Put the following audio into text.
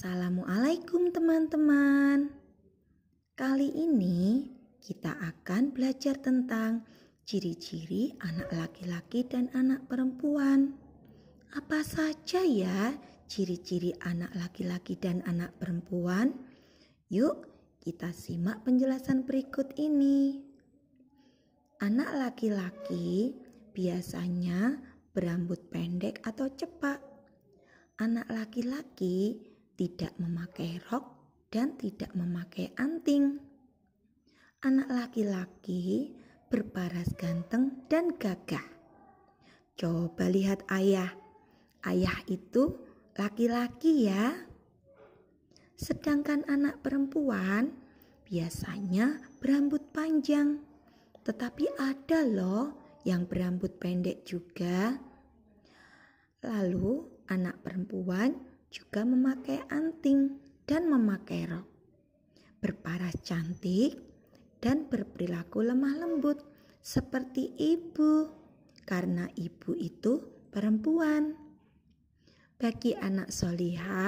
Assalamualaikum teman-teman. Kali ini kita akan belajar tentang ciri-ciri anak laki-laki dan anak perempuan. Apa saja ya ciri-ciri anak laki-laki dan anak perempuan? Yuk, kita simak penjelasan berikut ini. Anak laki-laki biasanya berambut pendek atau cepat. Anak laki-laki tidak memakai rok, dan tidak memakai anting. Anak laki-laki berparas ganteng dan gagah. Coba lihat ayah. Ayah itu laki-laki ya. Sedangkan anak perempuan biasanya berambut panjang. Tetapi ada loh yang berambut pendek juga. Lalu anak perempuan juga memakai anting dan memakai rok. Berparas cantik dan berperilaku lemah lembut seperti ibu karena ibu itu perempuan. Bagi anak soliha,